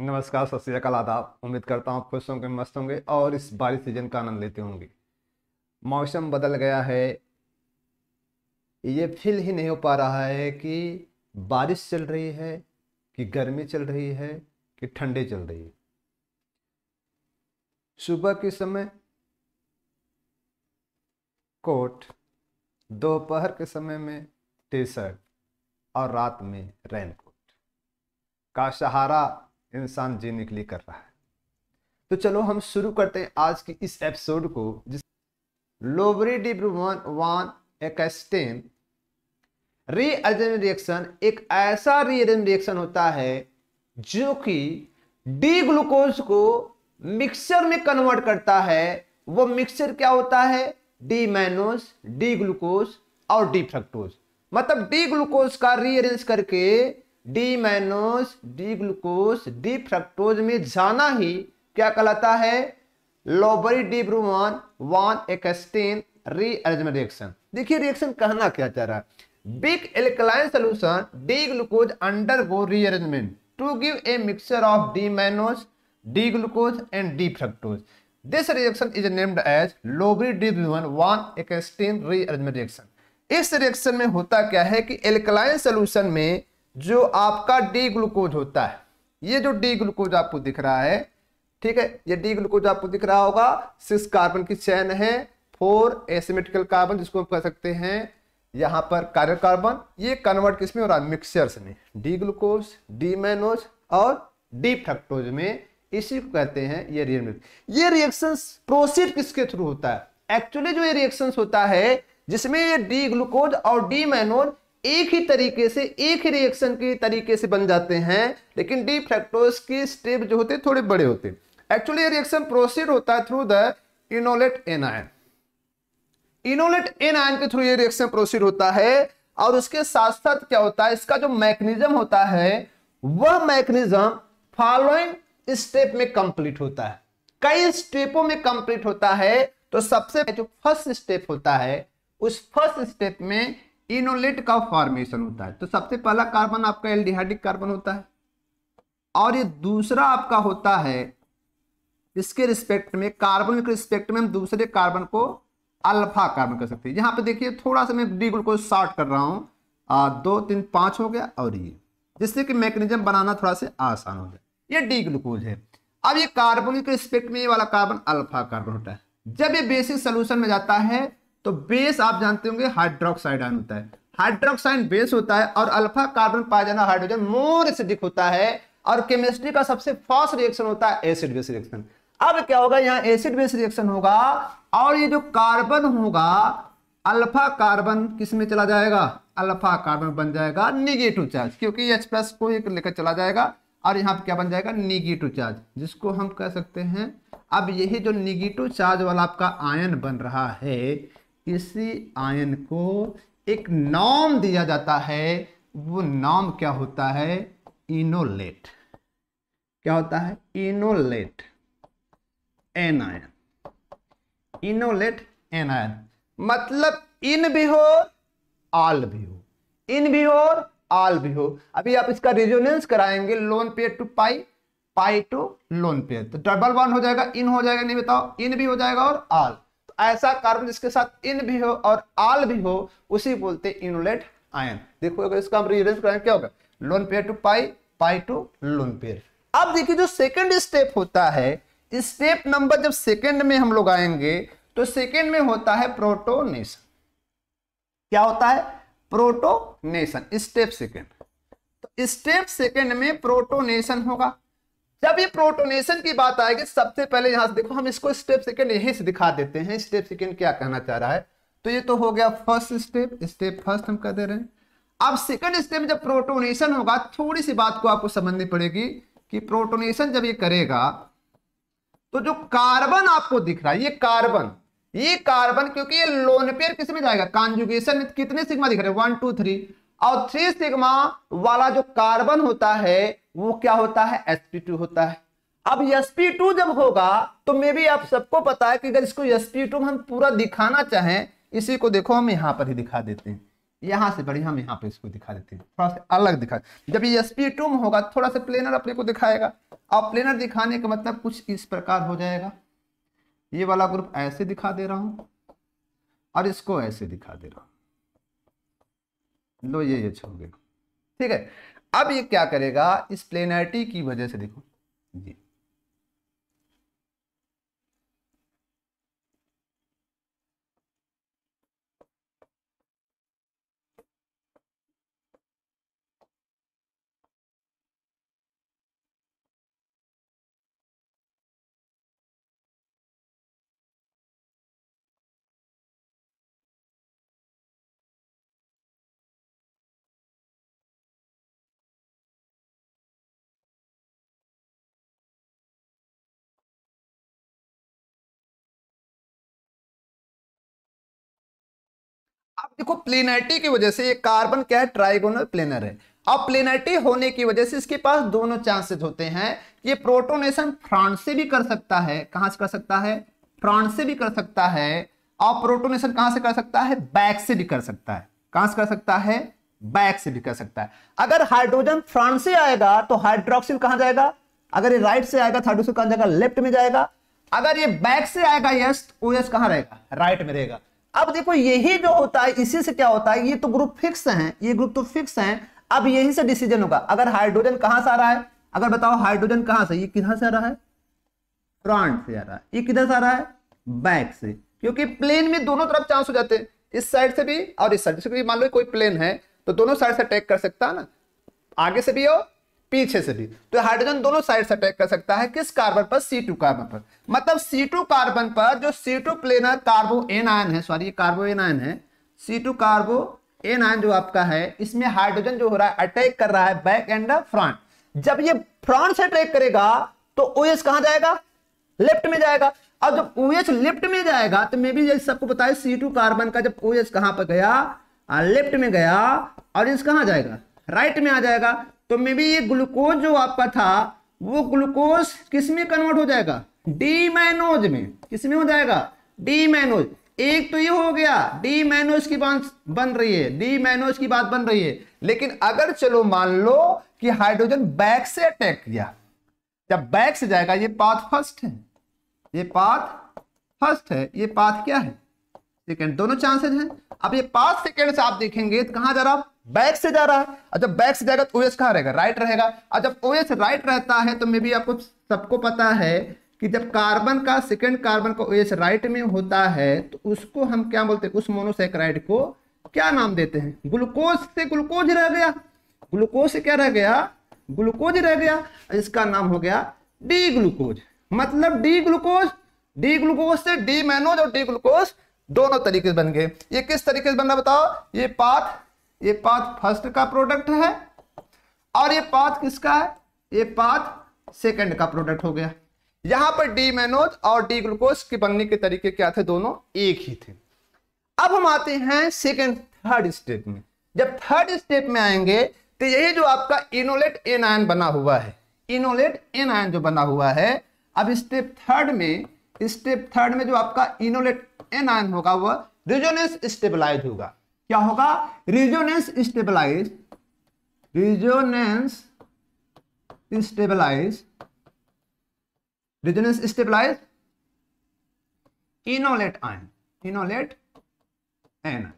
नमस्कार सत श्रीकाल आदाब उम्मीद करता हूँ आप खुश होंगे मस्त होंगे और इस बारिश सीजन का आनंद लेते होंगे मौसम बदल गया है ये फील ही नहीं हो पा रहा है कि बारिश चल रही है कि गर्मी चल रही है कि ठंडे चल रही है सुबह के समय कोट दोपहर के समय में टी शर्ट और रात में रेनकोट का सहारा इंसान जीने के लिए कर रहा है तो चलो हम शुरू करते हैं आज की इस एपिसोड को जिस Lobry van van Ekenstein rearrangement reaction एक ऐसा रीअर्जन रिएक्शन होता है जो कि डी ग्लूकोज को मिक्सचर में कन्वर्ट करता है वो मिक्सचर क्या होता है डी मैनोज डी ग्लूकोज और डी फ्रक्टोज मतलब डी ग्लूकोज का रीअरेंज करके D mannose D glucose D fructose में जाना ही क्या कहलाता है Lobry de Bruyn van Ekenstein rearrangement reaction देखिए रिएक्शन कहना क्या चाह रहा है big alkaline solution D glucose undergo rearrangement to give a mixture of D mannose D glucose and D fructose this This reaction is named as Lobry-Dibruman-1-Ekstein rearrangement reaction इस reaction में होता क्या है कि एल्कलाइन सोल्यूशन में जो आपका D glucose होता है ये जो डी ग्लूकोज आपको दिख रहा है ठीक है ये डी ग्लूकोज आपको दिख रहा होगा सिक्स कार्बन की चैन है फोर एसिमेटिकल कार्बन जिसको हम कह सकते हैं यहां पर कार्य कार्बन ये कन्वर्ट किसमें हो रहा है मिक्सचर्स में डी ग्लूकोज डी मैनोज और डी फ्रक्टोज में इसी को कहते हैं ये रिएक्शन ये रिएक्शन प्रोसीड किसके थ्रू होता है एक्चुअली जो ये रिएक्शन होता है जिसमें ये डी ग्लूकोज और डी मैनोज एक ही तरीके से एक ही रिएक्शन के तरीके से बन जाते हैं लेकिन डी फैक्टोस के स्टेप जो होते थोड़े बड़े होते एक्चुअली ये रिएक्शन प्रोसीड होता है through the enolate anion enolate anion के थ्रू ये रिएक्शन प्रोसीड होता है और उसके साथ साथ क्या होता है इसका जो मैकेनिज्म होता है वह मैकेनिज्म फॉलोइंग स्टेप में कंप्लीट होता है कई स्टेपों में कंप्लीट होता है तो सबसे जो फर्स्ट स्टेप होता है उस फर्स्ट स्टेप में इनोलेट का फॉर्मेशन होता है तो सबसे पहला कार्बन आपका एल्डिहाइडिक कार्बन होता है और ये दूसरा आपका होता है इसके रिस्पेक्ट में कार्बन के रिस्पेक्ट में हम दूसरे कार्बन को अल्फा कार्बन कर सकते हैं यहां पे देखिए थोड़ा सा मैं डी ग्लूकोज को शॉर्ट कर रहा हूँ दो तीन पांच हो गया और ये जिससे कि मैकेनिज्म बनाना थोड़ा सा आसान हो जाए ये डी ग्लूकोज है अब ये कार्बन के रिस्पेक्ट में ये वाला कार्बन अल्फा कार्बन होता है जब ये बेसिक सोल्यूशन में जाता है तो बेस आप जानते होंगे हाइड्रोक्साइड आयन होता है हाइड्रोक्साइड बेस होता है और अल्फा कार्बन पाया जाना हाइड्रोजन मोर एसिडिक होता है और केमिस्ट्री का सबसे फास्ट रिएक्शन होता है एसिड बेस रिएक्शन अब क्या होगा यहाँ एसिड बेस रिएक्शन होगा और ये जो कार्बन होगा अल्फा कार्बन किस में चला जाएगा अल्फा कार्बन बन जाएगा निगेटिव चार्ज क्योंकि एच प्लस को एक लेकर चला जाएगा और यहाँ पे क्या बन जाएगा निगेटिव चार्ज जिसको हम कह सकते हैं अब यही जो निगेटिव चार्ज वाला आपका आयन बन रहा है किसी आयन को एक नाम दिया जाता है वो नाम क्या होता है इनोलेट क्या होता है enolate anion enolate anion मतलब इन भी हो आल भी हो इन भी हो और आल भी हो अभी आप इसका रिजोनेंस कराएंगे lone pair to pi pi to lone pair तो डबल वन हो जाएगा इन हो जाएगा नहीं बताओ इन भी हो जाएगा और आल ऐसा कार्बन जिसके साथ इन भी हो और आल भी हो उसी बोलते इनोलेट आयन देखो अगर इसका हम रिअरेंज करें क्या होगा lone pair to pi pi to lone pair अब देखिए जो सेकंड स्टेप होता है स्टेप नंबर जब सेकंड में हम लोग आएंगे तो सेकंड में होता है प्रोटोनेशन क्या होता है प्रोटोनेशन स्टेप सेकंड तो स्टेप सेकंड में प्रोटोनेशन होगा जब ये प्रोटोनेशन की बात आएगी सबसे पहले यहां से देखो हम इसको स्टेप सेकेंड यहीं से दिखा देते हैं स्टेप सेकेंड क्या कहना चाह रहा है तो ये तो हो गया फर्स्ट स्टेप स्टेप फर्स्ट हम कह दे रहे हैं अब सेकंड स्टेप जब प्रोटोनेशन होगा थोड़ी सी बात को आपको समझनी पड़ेगी कि प्रोटोनेशन जब ये करेगा तो जो कार्बन आपको दिख रहा है ये कार्बन ये कार्बन क्योंकि ये लोन पेयर किस में जाएगा कॉन्जुगेशन में कितने सिग्मा दिख रहे हैं वन टू थ्री और थ्री सिग्मा वाला जो कार्बन होता है वो क्या होता है sp2 होता है अब sp2 जब होगा तो मे भी आप सबको पता है कि अगर इसको sp2 हम पूरा दिखाना चाहें इसी को देखो हम यहां पर ही दिखा देते हैं यहां से बड़ी हम यहां पे इसको दिखा देते हैं थोड़ा सा अलग दिखा जब ये sp2 टू में होगा थोड़ा सा प्लेनर अपने को दिखाएगा अब प्लेनर दिखाने का मतलब कुछ इस प्रकार हो जाएगा ये वाला ग्रुप ऐसे दिखा दे रहा हूं और इसको ऐसे दिखा दे रहा हूं लो ये ये छोड़ गया ठीक है अब ये क्या करेगा इस प्लेनरिटी की वजह से देखो जी अब देखो प्लेनरिटी की वजह से ये कार्बन क्या है ट्राइगोनल प्लेनर है अब प्लेनरिटी होने की वजह से इसके पास दोनों चांसेस होते हैं ये प्रोटोनेशन फ्रांस से भी कर सकता है कहां से कर सकता है फ्रांस से भी कर सकता है और प्रोटोनेशन कहां से कर सकता है बैक से भी कर सकता है कहां से कर सकता है बैक से भी कर सकता है अगर हाइड्रोजन फ्रांस से आएगा तो हाइड्रोक्सिल कहां जाएगा अगर ये राइट से आएगा हाइड्रोक्सिल तो कहां जाएगा लेफ्ट में जाएगा अगर ये बैक से आएगा यस ओ यस कहां रहेगा राइट में रहेगा अब देखो यही जो होता है इसी से क्या होता है ये तो ग्रुप फिक्स हैं ये ग्रुप तो फिक्स हैं अब यही से डिसीजन होगा अगर हाइड्रोजन कहां से आ रहा है अगर बताओ हाइड्रोजन कहां से ये किधर से आ रहा है फ्रंट से आ रहा है ये किधर से आ रहा है बैक से क्योंकि प्लेन में दोनों तरफ चांस हो जाते हैं इस साइड से भी और इस साइड से भी मान लो कोई प्लेन है तो दोनों साइड से अटैक कर सकता है ना आगे से भी और पीछे से भी तो हाइड्रोजन दोनों साइड से अटैक कर सकता है किस कार्बन पर सी टू कार्बन पर मतलब सी टू कार्बन पर जो C two planar carbanion है सॉरी ये कार्बो एन आयन है C two carbanion जो आपका है इसमें हाइड्रोजन जो हो रहा है अटैक कर रहा है बैक एंड फ्रंट जब ये फ्रंट से अटैक करेगा तो ओ कहां जाएगा लेफ्ट में जाएगा और जब ओ लेफ्ट में जाएगा तो मे भी जैसे सबको बताए सी टू कार्बन का जब ओ कहां पर गया लेफ्ट में गया और इस कहां जाएगा राइट में आ जाएगा तो मे बी ये ग्लूकोज जो आपका था वो ग्लूकोज किसमें कन्वर्ट हो जाएगा डी मैनोज में किसमें हो जाएगा डी मैनोज एक तो ये हो गया डी मैनोज की बात बन रही है डी मैनोज की बात बन रही है लेकिन अगर चलो मान लो कि हाइड्रोजन बैक से अटैक किया जब बैक से जाएगा ये पाथ फर्स्ट है ये पाथ फर्स्ट है ये पाथ क्या है सेकेंड दोनों चांसेज हैं अब ये पाथ सेकेंड से आप देखेंगे तो कहां जा रहा बैक से जा रहा है और जब बैक से जाएगा तो ओएस कहाँ रहेगा राइट रहेगा और जब ओएस राइट रहता है तो मे भी आपको सबको पता है कि जब कार्बन का सेकेंड कार्बन का ओएस राइट में होता है तो उसको हम क्या बोलते हैं उस मोनोसेक्राइड को क्या नाम देते हैं ग्लूकोज से ग्लूकोज रह गया ग्लूकोज से क्या रह गया ग्लूकोज रह गया इसका नाम हो गया डी ग्लूकोज मतलब डी ग्लूकोज डी ग्लूकोज से डी मैनोज और डी ग्लूकोज दोनों तरीके से बन गए ये किस तरीके से बन रहा बताओ ये पाथ ये पाथ फर्स्ट का प्रोडक्ट है और ये पाथ किसका है ये पाथ सेकंड का प्रोडक्ट हो गया यहां पर डी मैनोज और डी ग्लूकोज के बनने के तरीके क्या थे दोनों एक ही थे अब हम आते हैं सेकंड थर्ड स्टेप में जब थर्ड स्टेप में आएंगे तो यही जो आपका इनोलेट एन आयन बना हुआ है इनोलेट एन आयन जो बना हुआ है अब स्टेप थर्ड में स्टेप थर्ड में जो आपका इनोलेट एन आयन होगा वह रिजोनेस स्टेबलाइज होगा क्या होगा resonance stabilize resonance stabilize resonance stabilize enolate ion enolate an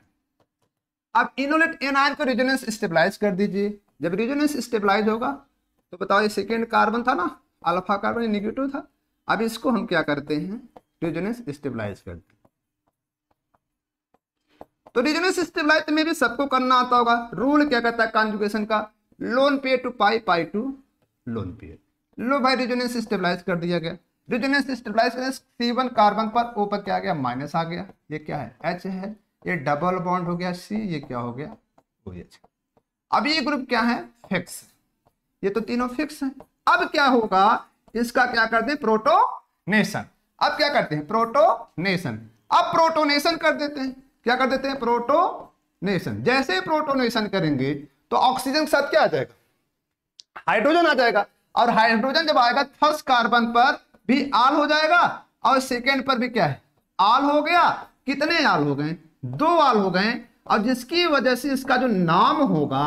अब इनोलेट एन आयन को रिजोनेंस स्टेबलाइज कर दीजिए जब रिजोनेंस स्टेबलाइज होगा तो बताओ ये सेकेंड कार्बन था ना अल्फा कार्बन निगेटिव था अब इसको हम क्या करते हैं रिजोनेंस स्टेबलाइज करते हैं तो रीजनल स्टेबलाइज में भी सबको करना आता होगा रूल क्या कहता है कॉन्जुकेशन का lone pair to pi pi to lone pair लो भाई रिजोनेंस स्टेबलाइज कर दिया गया रिजोनेंस स्टेबलाइज करें सी वन कार्बन पर ऊपर क्या आ गया माइनस आ गया ये क्या है एच है ये डबल बॉन्ड हो गया सी ये क्या हो गया ओ एच अब ये ग्रुप क्या है फिक्स ये तो तीनों फिक्स है अब क्या होगा इसका क्या करते हैं प्रोटोनेशन अब क्या करते हैं प्रोटोनेशन अब प्रोटोनेशन कर देते हैं क्या कर देते हैं प्रोटोनेशन जैसे प्रोटोनेशन करेंगे तो ऑक्सीजन के साथ क्या आ जाएगा हाइड्रोजन आ जाएगा और हाइड्रोजन जब आएगा फर्स्ट कार्बन पर भी आल हो जाएगा और सेकेंड पर भी क्या है आल हो गया कितने आल हो गए दो आल हो गए और जिसकी वजह से इसका जो नाम होगा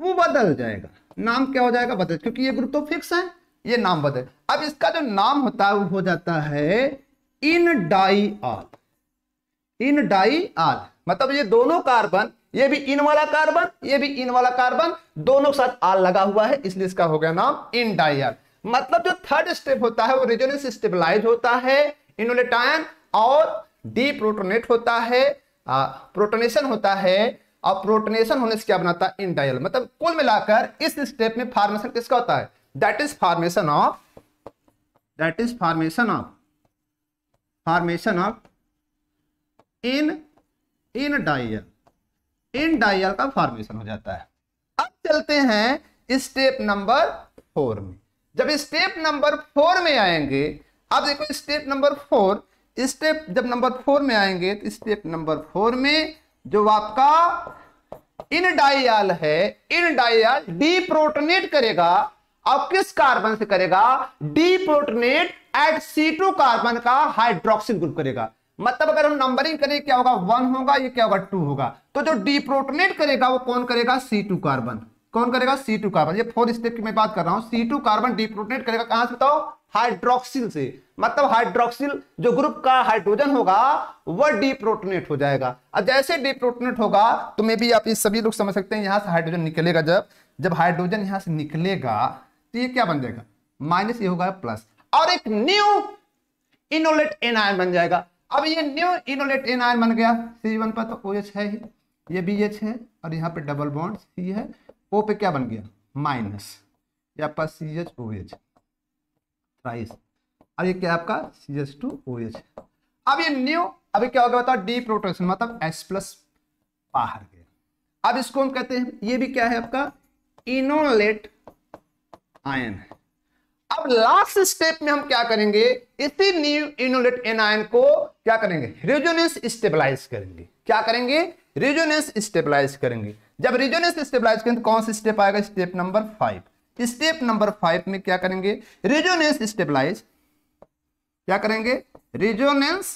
वो बदल जाएगा नाम क्या हो जाएगा बदल क्योंकि ये ग्रुप तो फिक्स है ये नाम बदल अब इसका जो नाम होता है वो हो जाता है इन डाई आल इन डाई आल मतलब ये दोनों कार्बन ये भी इन वाला कार्बन ये भी इन वाला कार्बन दोनों के साथ आल लगा हुआ है इसलिए इसका हो गया नाम इन डाई आल मतलब जो थर्ड स्टेप होता है वो रिजोनेंस स्टेबलाइज होता है इनोलेटायन और डी प्रोटोनेट होता है आ, प्रोटोनेशन होता है और प्रोटोनेशन होने से क्या बनाता है डाइल मतलब कुल मिलाकर इस स्टेप में फार्मेशन किसका होता है that is formation of that is formation of formation of en enediol enediol का फॉर्मेशन हो जाता है अब चलते हैं स्टेप नंबर फोर में जब स्टेप नंबर फोर में आएंगे अब देखो स्टेप नंबर फोर स्टेप जब नंबर फोर में आएंगे तो स्टेप नंबर फोर में जो आपका इन डाइयाल है इन डी प्रोटोनेट करेगा अब किस कार्बन से करेगा deprotonate at C two carbon का हाइड्रोक्सिल ग्रुप करेगा मतलब अगर हम नंबरिंग करें क्या होगा वन होगा ये क्या होगा टू होगा तो जो डिप्रोटोनेट करेगा वो कौन करेगा सी टू कार्बन कौन करेगा सी टू कार्बन ये फोर्थ स्टेप की मैं बात कर रहा हूँ सी टू कार्बन डिप्रोटोनेट करेगा कहां से बताओ हाइड्रोक्सिल से मतलब हाइड्रोक्सिल जो ग्रुप का हाइड्रोजन होगा वह डिप्रोटोनेट हो जाएगा अब जैसे डिप्रोटोनेट होगा तो मे बी आप ये सभी लोग समझ सकते हैं यहां से हाइड्रोजन निकलेगा जब जब हाइड्रोजन यहां से निकलेगा तो ये क्या बन जाएगा माइनस ये होगा प्लस और एक न्यू इनोलेट एनायन बन जाएगा अब ये न्यू इनोलेट एन आयन बन गया सी वन पर तो ओ एच है ही ये बी एच है और यहाँ पे डबल बॉन्ड सी है ओ पे क्या बन गया माइनस या पास सी एच ओ एच राइस और ये क्या आपका C H two O H अब ये न्यू अभी क्या हो गया बताओ डी प्रोटेक्शन मतलब एस प्लस बाहर गया अब इसको हम कहते हैं ये भी क्या है आपका इनोलेट आयन है अब लास्ट स्टेप में हम क्या करेंगे इसी न्यू इनोलेट एनायन को क्या करेंगे रिजोनेंस स्टेबलाइज करेंगे क्या करेंगे रिजोनेंस स्टेबलाइज करेंगे जब रिजोनेंस स्टेबलाइज करेंगे तो कौन सा स्टेप आएगा step number five step number five में क्या करेंगे रिजोनेंस स्टेबलाइज क्या करेंगे resonance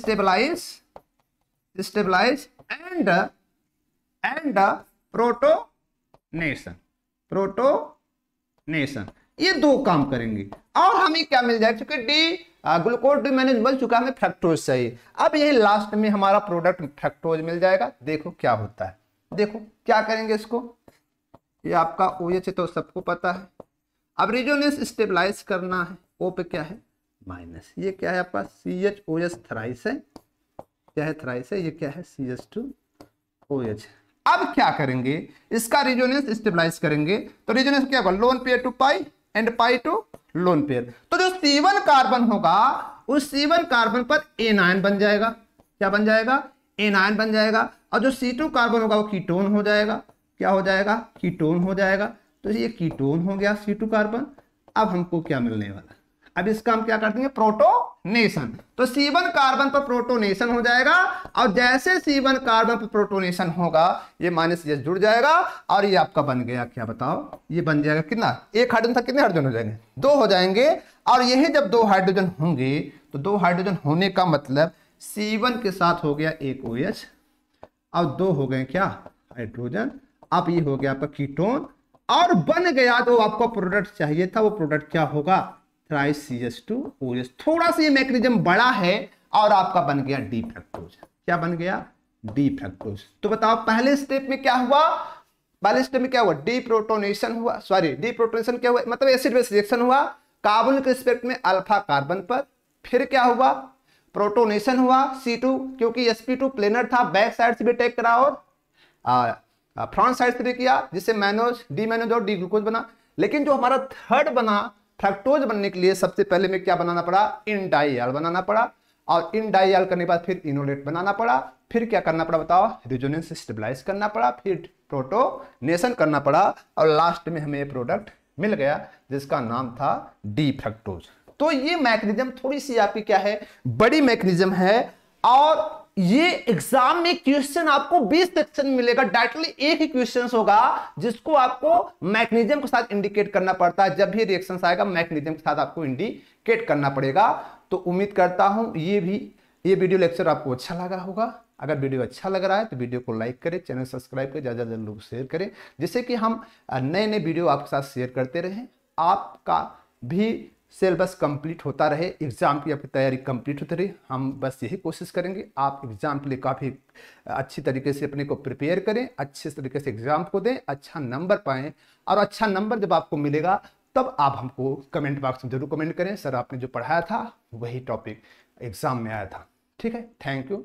stabilize stabilize and and protonation protonation ये दो काम करेंगे और हमें क्या मिल जाएगा क्योंकि डी ग्लूकोज डी मैनेज बन चुका हमें फ्रक्टोज चाहिए अब यही लास्ट में हमारा प्रोडक्ट फ्रक्टोज मिल जाएगा देखो क्या होता है देखो क्या करेंगे इसको ये आपका ओ एच तो सबको पता है अब रिजोनेस स्टेबलाइज करना है ओ पे क्या है माइनस ये क्या है आपका C H O S thrice है क्या है थ्राइस है ये क्या है C H two O H है अब क्या करेंगे इसका रिजोनेंस स्टेबलाइज करेंगे तो रिजोनेंस क्या होगा lone pair to pi and pi to lone pair तो जो सीवन कार्बन होगा उस सीवन कार्बन पर ए नाइन बन जाएगा क्या बन जाएगा ए नाइन बन जाएगा और जो सी टू कार्बन होगा वो कीटोन हो जाएगा क्या हो जाएगा कीटोन हो जाएगा तो ये कीटोन हो गया सी टू कार्बन अब हमको क्या मिलने वाला अब इसका हम क्या कर देंगे प्रोटोनेशन तो C1 कार्बन पर प्रोटोनेशन हो जाएगा और जैसे C1 कार्बन पर प्रोटोनेशन होगा ये माइनस ये जुड़ जाएगा और ये आपका बन गया क्या बताओ ये बन जाएगा कितना एक हाइड्रोजन था कितने हाइड्रोजन हो जाएंगे दो हो जाएंगे और यही जब दो हाइड्रोजन होंगे तो दो हाइड्रोजन होने का मतलब C1 के साथ हो गया एक ओ एच और दो हो गए क्या हाइड्रोजन अब ये हो गया आपका कीटोन और बन गया जो आपको प्रोडक्ट चाहिए था वो प्रोडक्ट क्या होगा ट्राई C S two O S थोड़ा सा ये मैकेनिज्म बड़ा है और आपका बन गया डी फ्रक्टोज क्या बन गया डी फ्रक्टोज तो बताओ पहले स्टेप में क्या हुआ पहले स्टेप में क्या हुआ डी प्रोटोनेशन हुआ सॉरी डी प्रोटोनेशन क्या हुआ मतलब एसिड बेस रिएक्शन हुआ कार्बन के रिस्पेक्ट में अल्फा कार्बन पर फिर क्या हुआ प्रोटोनेशन हुआ C2 क्योंकि sp2 प्लेनर था बैक साइड से भी अटैक करा और फ्रंट साइड से भी किया जिससे मैनोज डी मैनोज और डी ग्लूकोज बना लेकिन जो हमारा थर्ड बना फ्रक्टोज बनने के लिए सबसे पहले में क्या बनाना पड़ा इनडाइल बनाना पड़ा और इनडाइल करने के बाद फिर इनोलेट बनाना पड़ा फिर क्या करना पड़ा बताओ रिजोनेंस स्टेबलाइज करना पड़ा फिर प्रोटोनेशन करना पड़ा और लास्ट में हमें ये प्रोडक्ट मिल गया जिसका नाम था डी फ्रक्टोज तो ये मैकेनिज्म थोड़ी सी आपकी क्या है बड़ी मैकेनिज्म है और ये एग्जाम में क्वेश्चन आपको 20 सेक्शन मिलेगा डायरेक्टली एक ही क्वेश्चन होगा जिसको आपको मैग्नीजियम के साथ इंडिकेट करना पड़ता है जब भी रिएक्शन आएगा मैग्नीजियम के साथ आपको इंडिकेट करना पड़ेगा तो उम्मीद करता हूं ये भी ये वीडियो लेक्चर आपको अच्छा लगा होगा अगर वीडियो अच्छा लग रहा है तो वीडियो को लाइक करें चैनल सब्सक्राइब करें ज़्यादा ज़्यादा लोग शेयर करें जिससे कि हम नए नए वीडियो आपके साथ शेयर करते रहें आपका भी सिलेबस कंप्लीट होता रहे एग्ज़ाम की आपकी तैयारी कंप्लीट होती रही हम बस यही कोशिश करेंगे आप एग्ज़ाम के लिए काफ़ी अच्छी तरीके से अपने को प्रिपेयर करें अच्छे तरीके से एग्ज़ाम को दें अच्छा नंबर पाएँ और अच्छा नंबर जब आपको मिलेगा तब आप हमको कमेंट बॉक्स में ज़रूर कमेंट करें सर आपने जो पढ़ाया था वही टॉपिक एग्ज़ाम में आया था ठीक है थैंक यू